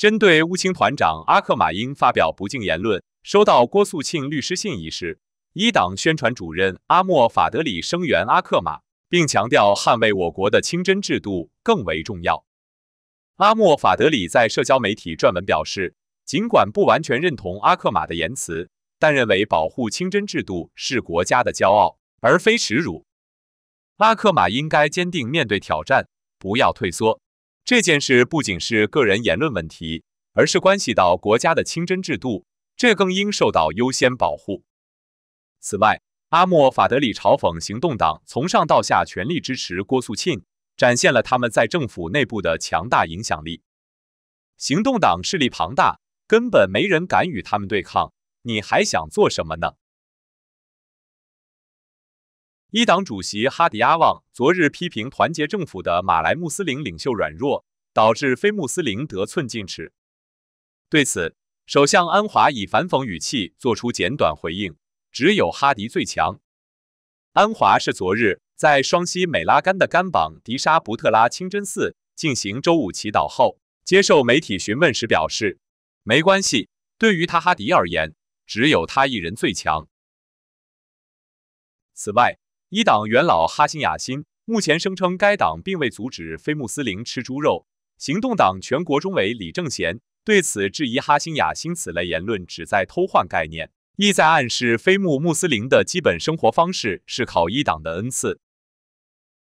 针对乌青团长阿克马英发表不敬言论、收到郭素庆律师信一事，一党宣传主任阿莫法德里声援阿克马，并强调捍卫我国的清真制度更为重要。阿莫法德里在社交媒体撰文表示，尽管不完全认同阿克马的言辞，但认为保护清真制度是国家的骄傲，而非耻辱。阿克马应该坚定面对挑战，不要退缩。这件事不仅是个人言论问题，而是关系到国家的清真制度，这更应受到优先保护。此外，阿莫法德里嘲讽行动党从上到下全力支持郭素沁，展现了他们在政府内部的强大影响力。行动党势力庞大，根本没人敢与他们对抗。你还想做什么呢？一党主席哈迪阿旺昨日批评团结政府的马来穆斯林领袖软弱。导致非穆斯林得寸进尺。对此，首相安华以反讽语气作出简短回应：“只有哈迪最强。”安华是昨日在双溪美拉甘的甘榜迪沙布特拉清真寺进行周五祈祷后，接受媒体询问时表示：“没关系，对于他哈迪而言，只有他一人最强。”此外，一党元老哈欣雅辛目前声称，该党并未阻止非穆斯林吃猪肉。行动党全国中委李正贤对此质疑哈辛雅新此类言论旨在偷换概念，意在暗示非穆穆斯林的基本生活方式是靠一党的恩赐。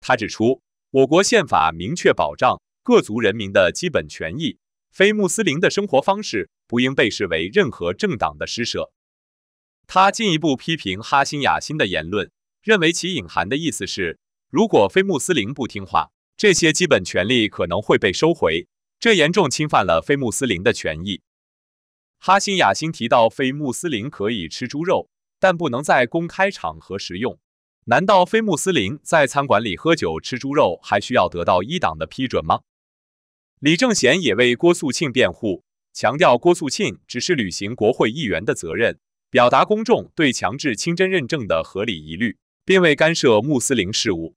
他指出，我国宪法明确保障各族人民的基本权益，非穆斯林的生活方式不应被视为任何政党的施舍。他进一步批评哈辛雅新的言论，认为其隐含的意思是，如果非穆斯林不听话。这些基本权利可能会被收回，这严重侵犯了非穆斯林的权益。哈辛雅辛提到，非穆斯林可以吃猪肉，但不能在公开场合食用。难道非穆斯林在餐馆里喝酒、吃猪肉还需要得到一党的批准吗？李正贤也为郭素庆辩护，强调郭素庆只是履行国会议员的责任，表达公众对强制清真认证的合理疑虑，并未干涉穆斯林事务。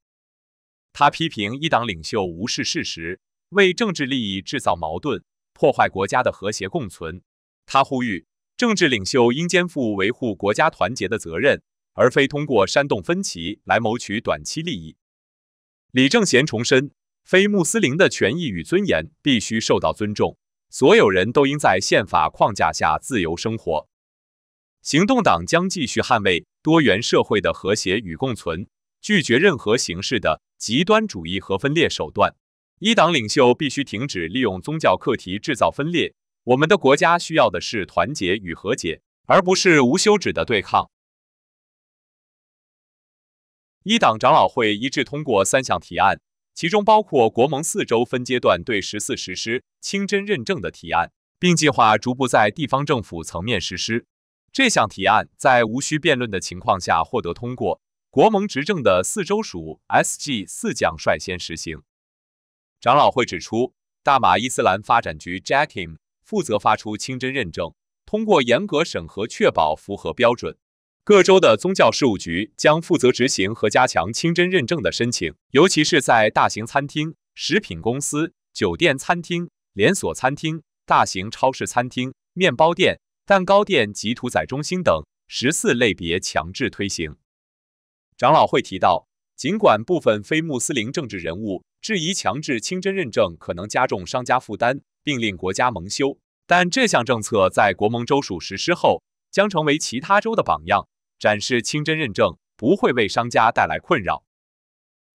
他批评一党领袖无视事实，为政治利益制造矛盾，破坏国家的和谐共存。他呼吁政治领袖应肩负维护国家团结的责任，而非通过煽动分歧来谋取短期利益。李正贤重申，非穆斯林的权益与尊严必须受到尊重，所有人都应在宪法框架下自由生活。行动党将继续捍卫多元社会的和谐与共存，拒绝任何形式的。极端主义和分裂手段，一党领袖必须停止利用宗教课题制造分裂。我们的国家需要的是团结与和解，而不是无休止的对抗。一党长老会一致通过三项提案，其中包括国盟四周分阶段对十四实施清真认证的提案，并计划逐步在地方政府层面实施。这项提案在无需辩论的情况下获得通过。国盟执政的四周属 SG 四将率先实行。长老会指出，大马伊斯兰发展局 Jackim 负责发出清真认证，通过严格审核确保符合标准。各州的宗教事务局将负责执行和加强清真认证的申请，尤其是在大型餐厅、食品公司、酒店餐厅、连锁餐厅、大型超市餐厅、面包店、蛋糕店及屠宰中心等十四类别强制推行。长老会提到，尽管部分非穆斯林政治人物质疑强制清真认证可能加重商家负担，并令国家蒙羞，但这项政策在国盟州属实施后，将成为其他州的榜样，展示清真认证不会为商家带来困扰。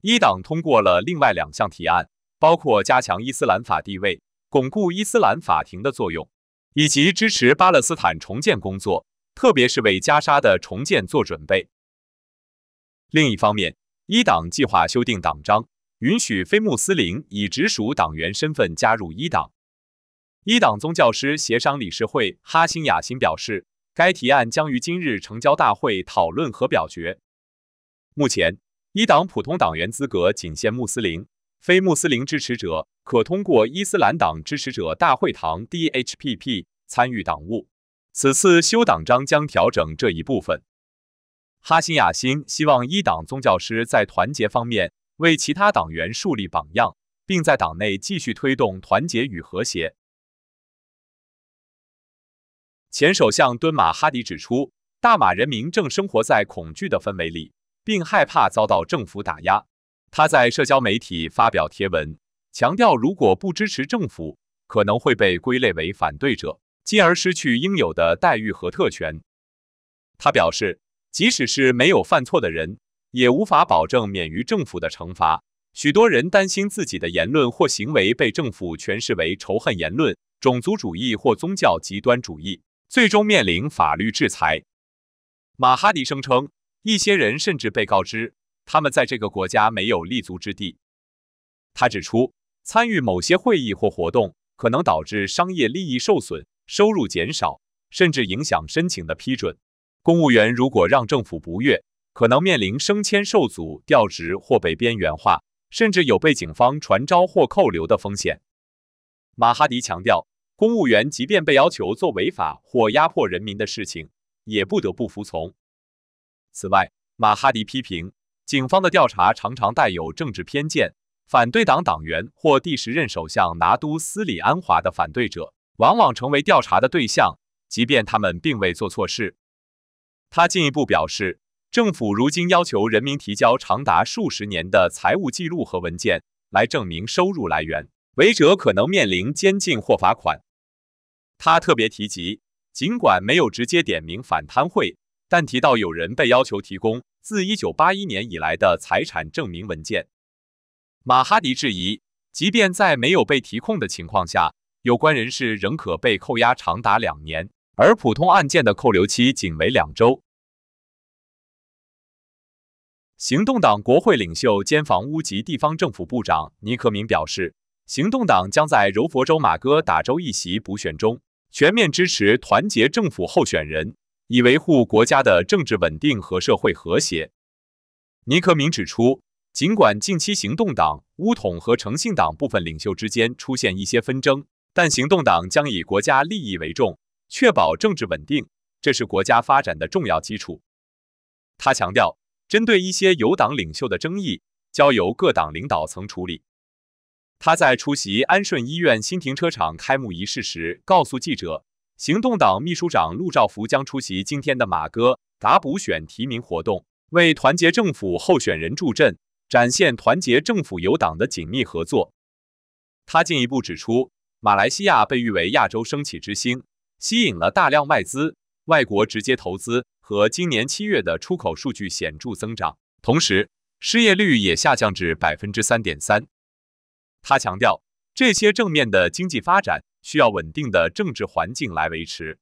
一党通过了另外两项提案，包括加强伊斯兰法地位、巩固伊斯兰法庭的作用，以及支持巴勒斯坦重建工作，特别是为加沙的重建做准备。另一方面，一党计划修订党章，允许非穆斯林以直属党员身份加入一党。一党宗教师协商理事会哈辛雅辛表示，该提案将于今日成交大会讨论和表决。目前，一党普通党员资格仅限穆斯林，非穆斯林支持者可通过伊斯兰党支持者大会堂 （DHPP） 参与党务。此次修党章将调整这一部分。哈新雅辛希望一党宗教师在团结方面为其他党员树立榜样，并在党内继续推动团结与和谐。前首相敦马哈迪指出，大马人民正生活在恐惧的氛围里，并害怕遭到政府打压。他在社交媒体发表贴文，强调如果不支持政府，可能会被归类为反对者，进而失去应有的待遇和特权。他表示。即使是没有犯错的人，也无法保证免于政府的惩罚。许多人担心自己的言论或行为被政府诠释为仇恨言论、种族主义或宗教极端主义，最终面临法律制裁。马哈迪声称，一些人甚至被告知他们在这个国家没有立足之地。他指出，参与某些会议或活动可能导致商业利益受损、收入减少，甚至影响申请的批准。公务员如果让政府不悦，可能面临升迁受阻、调职或被边缘化，甚至有被警方传召或扣留的风险。马哈迪强调，公务员即便被要求做违法或压迫人民的事情，也不得不服从。此外，马哈迪批评警方的调查常常带有政治偏见，反对党党员或第十任首相拿督斯里安华的反对者，往往成为调查的对象，即便他们并未做错事。他进一步表示，政府如今要求人民提交长达数十年的财务记录和文件，来证明收入来源，违者可能面临监禁或罚款。他特别提及，尽管没有直接点名反贪会，但提到有人被要求提供自1981年以来的财产证明文件。马哈迪质疑，即便在没有被提控的情况下，有关人士仍可被扣押长达两年。而普通案件的扣留期仅为两周。行动党国会领袖兼房屋及地方政府部长尼克明表示，行动党将在柔佛州马哥打州议席补选中全面支持团结政府候选人，以维护国家的政治稳定和社会和谐。尼克明指出，尽管近期行动党、乌统和诚信党部分领袖之间出现一些纷争，但行动党将以国家利益为重。确保政治稳定，这是国家发展的重要基础。他强调，针对一些有党领袖的争议，交由各党领导层处理。他在出席安顺医院新停车场开幕仪式时告诉记者，行动党秘书长陆兆福将出席今天的马哥打补选提名活动，为团结政府候选人助阵，展现团结政府有党的紧密合作。他进一步指出，马来西亚被誉为亚洲升起之星。吸引了大量外资、外国直接投资和今年七月的出口数据显著增长，同时失业率也下降至百分之三点三。他强调，这些正面的经济发展需要稳定的政治环境来维持。